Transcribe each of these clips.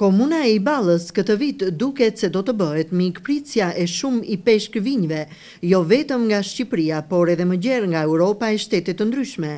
Komuna e balës këtë vit duket se do të bëhet më ikpritja e shumë i peshkvinjve, jo vetëm nga Shqipëria, por edhe më gjerë nga Europa e shtetet të ndryshme.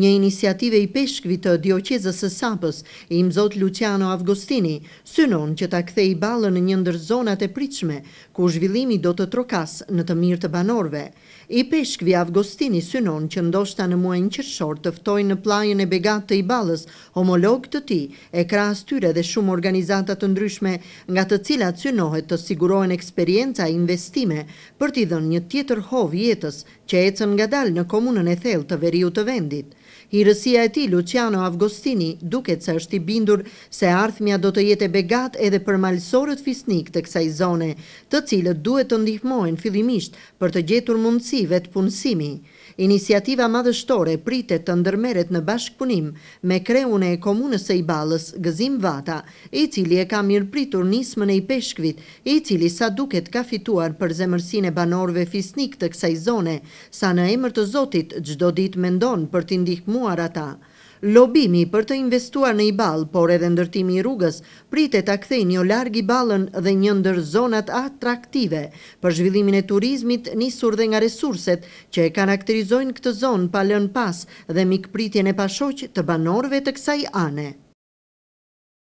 Një iniciative i peshkvit të dioqezës së Sapës, i zot Luciano Avgostini, synon që ta kthe i balë në një ndër zonat e pritshme, ku zhvillimi do të trokas në të mirë të banorve. I peshkvi Avgostini synon që ndoshta në muajnë qërshor të ftojnë në plajën e begat të i balës, homolog të ti, e kras tyre dhe shumë organizatës, organizatat të ndryshme nga të cilat synohet të sigurohen eksperienca investime për t'i dhënë një tjetër hov jetës që ecën nga dalë në komunën e thellë të veriut të vendit. Hirësia e ti, Luciano Avgostini, duket se është i bindur se arthmja do të jetë e begat edhe për malësorët fisnik të kësaj zone, të cilët duhet të ndihmojnë fillimisht për të gjetur mundësive të punësimi. Iniciativa madhështore pritet të ndërmeret në bashkëpunim me kreune e komunës e i balës Gëzim Vata, i cili e ka mirë pritur nismën e i peshkvit, i cili sa duket ka fituar për zemërsin e banorve fisnik të kësaj zone, sa në emër të zotit gjdo dit mendon për t'indihmu dëmtuar ata. Lobimi për të investuar në i balë, por edhe ndërtimi i rrugës, pritet ta kthej një largi balën dhe një ndër zonat atraktive për zhvillimin e turizmit njësur dhe nga resurset që e karakterizojnë këtë zonë palën pas dhe mikpritjen e pashoq të banorve të kësaj ane.